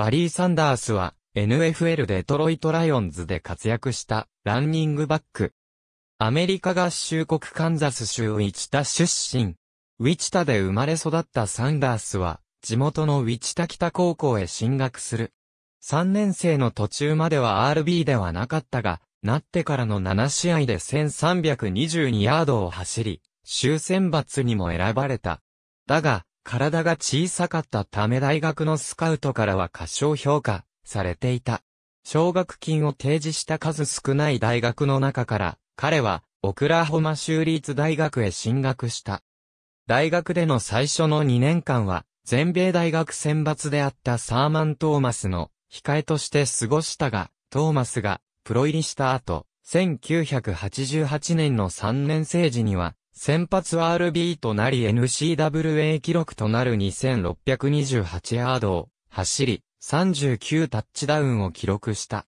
バリー・サンダースは NFL デトロイト・ライオンズで活躍したランニングバック。アメリカ合衆国カンザス州ウィチタ出身。ウィチタで生まれ育ったサンダースは地元のウィチタ北高校へ進学する。3年生の途中までは RB ではなかったが、なってからの7試合で1322ヤードを走り、終選抜にも選ばれた。だが、体が小さかったため大学のスカウトからは過小評価されていた。奨学金を提示した数少ない大学の中から、彼はオクラホマ州立大学へ進学した。大学での最初の2年間は、全米大学選抜であったサーマン・トーマスの控えとして過ごしたが、トーマスがプロ入りした後、1988年の3年生時には、先発 RB となり NCWA 記録となる2628ヤードを走り、39タッチダウンを記録した。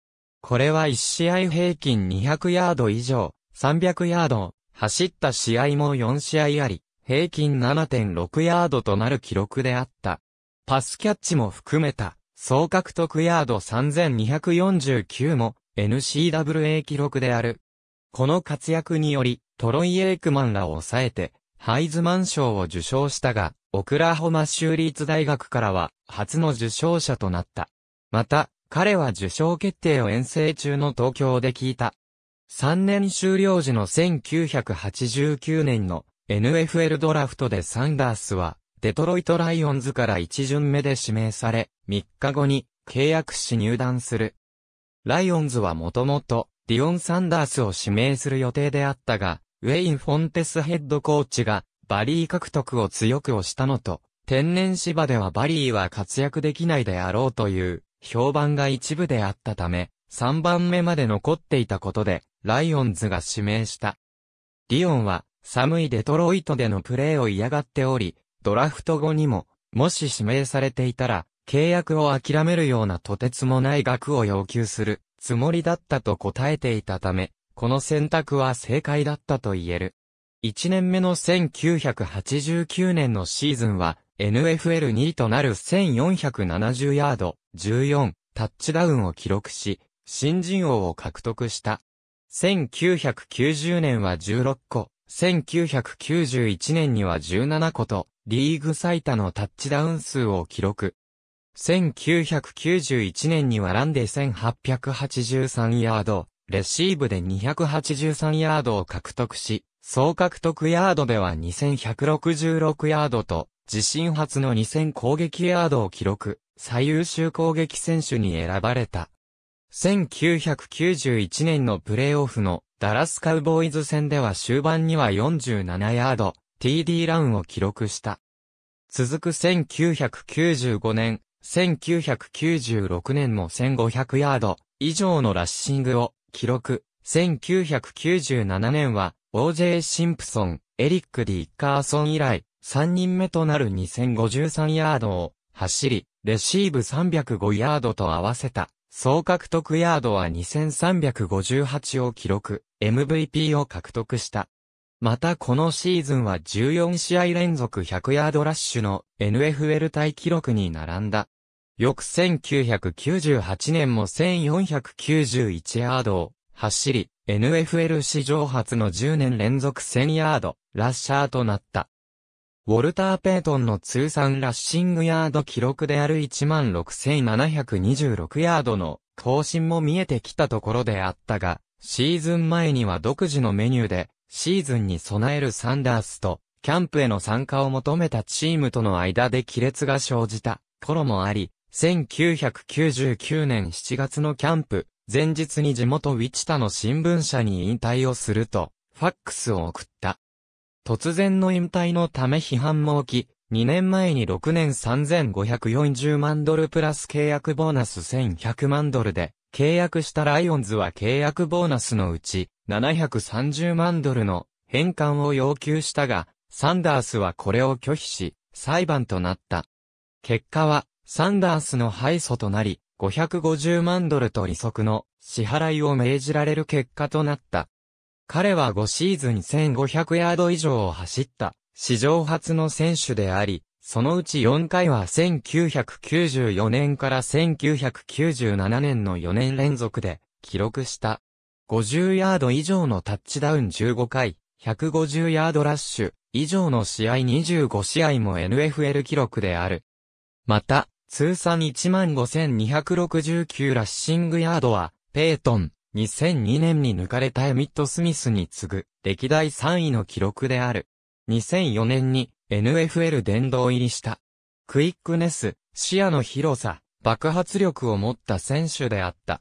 これは1試合平均200ヤード以上、300ヤードを走った試合も4試合あり、平均7.6ヤードとなる記録であった。パスキャッチも含めた、総獲得ヤード3249も NCWA 記録である。この活躍により、トロイ・エイクマンらを抑えて、ハイズマン賞を受賞したが、オクラホマ州立大学からは、初の受賞者となった。また、彼は受賞決定を遠征中の東京で聞いた。3年終了時の1989年の NFL ドラフトでサンダースは、デトロイトライオンズから1巡目で指名され、3日後に契約し入団する。ライオンズはもともとディオン・サンダースを指名する予定であったが、ウェイン・フォンテスヘッドコーチがバリー獲得を強く押したのと、天然芝ではバリーは活躍できないであろうという評判が一部であったため、3番目まで残っていたことで、ライオンズが指名した。ディオンは寒いデトロイトでのプレーを嫌がっており、ドラフト後にも、もし指名されていたら、契約を諦めるようなとてつもない額を要求するつもりだったと答えていたため、この選択は正解だったと言える。1年目の1989年のシーズンは、NFL2 位となる1470ヤード、14、タッチダウンを記録し、新人王を獲得した。1990年は16個、1991年には17個と、リーグ最多のタッチダウン数を記録。1991年にはランで1883ヤード、レシーブで283ヤードを獲得し、総獲得ヤードでは2166ヤードと、自身初の2000攻撃ヤードを記録、最優秀攻撃選手に選ばれた。1991年のプレーオフのダラスカウボーイズ戦では終盤には47ヤード、TD ランを記録した。続く1995年、1996年も1500ヤード以上のラッシングを記録。1997年は、OJ シンプソン、エリック・ディッカーソン以来、3人目となる2053ヤードを走り、レシーブ305ヤードと合わせた、総獲得ヤードは2358を記録、MVP を獲得した。またこのシーズンは14試合連続100ヤードラッシュの NFL 対記録に並んだ。翌1998年も1491ヤードを走り、NFL 史上初の10年連続1000ヤード、ラッシャーとなった。ウォルター・ペイトンの通算ラッシングヤード記録である16,726ヤードの更新も見えてきたところであったが、シーズン前には独自のメニューで、シーズンに備えるサンダースと、キャンプへの参加を求めたチームとの間で亀裂が生じた頃もあり、1999年7月のキャンプ、前日に地元ウィチタの新聞社に引退をすると、ファックスを送った。突然の引退のため批判も起き、2年前に6年3540万ドルプラス契約ボーナス1100万ドルで、契約したライオンズは契約ボーナスのうち730万ドルの返還を要求したが、サンダースはこれを拒否し、裁判となった。結果は、サンダースの敗訴となり、550万ドルと利息の支払いを命じられる結果となった。彼は5シーズン1500ヤード以上を走った史上初の選手であり、そのうち4回は1994年から1997年の4年連続で記録した。50ヤード以上のタッチダウン15回、150ヤードラッシュ以上の試合25試合も NFL 記録である。また、通算15,269ラッシングヤードは、ペイトン、2002年に抜かれたエミット・スミスに次ぐ、歴代3位の記録である。2004年に NFL 殿堂入りした。クイックネス、視野の広さ、爆発力を持った選手であった。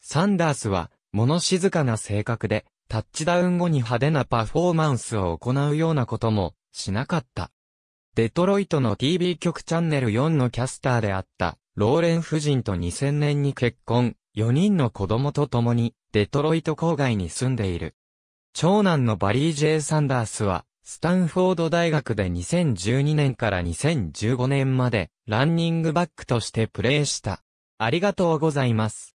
サンダースは、物静かな性格で、タッチダウン後に派手なパフォーマンスを行うようなことも、しなかった。デトロイトの TV 局チャンネル4のキャスターであった、ローレン夫人と2000年に結婚、4人の子供と共に、デトロイト郊外に住んでいる。長男のバリー・ジェイ・サンダースは、スタンフォード大学で2012年から2015年まで、ランニングバックとしてプレーした。ありがとうございます。